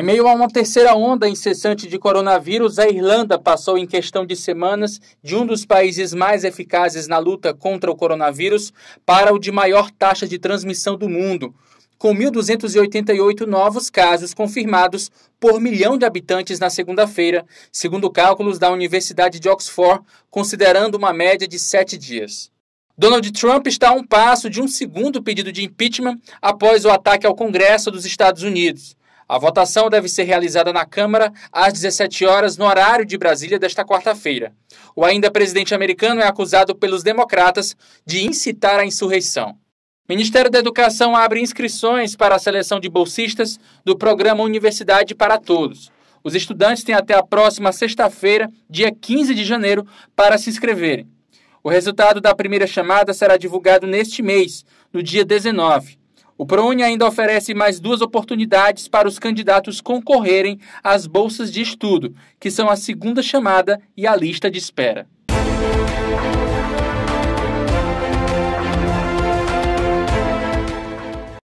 Em meio a uma terceira onda incessante de coronavírus, a Irlanda passou em questão de semanas de um dos países mais eficazes na luta contra o coronavírus para o de maior taxa de transmissão do mundo, com 1.288 novos casos confirmados por milhão de habitantes na segunda-feira, segundo cálculos da Universidade de Oxford, considerando uma média de sete dias. Donald Trump está a um passo de um segundo pedido de impeachment após o ataque ao Congresso dos Estados Unidos. A votação deve ser realizada na Câmara às 17 horas no horário de Brasília desta quarta-feira. O ainda presidente americano é acusado pelos democratas de incitar a insurreição. Ministério da Educação abre inscrições para a seleção de bolsistas do programa Universidade para Todos. Os estudantes têm até a próxima sexta-feira, dia 15 de janeiro, para se inscreverem. O resultado da primeira chamada será divulgado neste mês, no dia 19. O ProUni ainda oferece mais duas oportunidades para os candidatos concorrerem às bolsas de estudo, que são a segunda chamada e a lista de espera.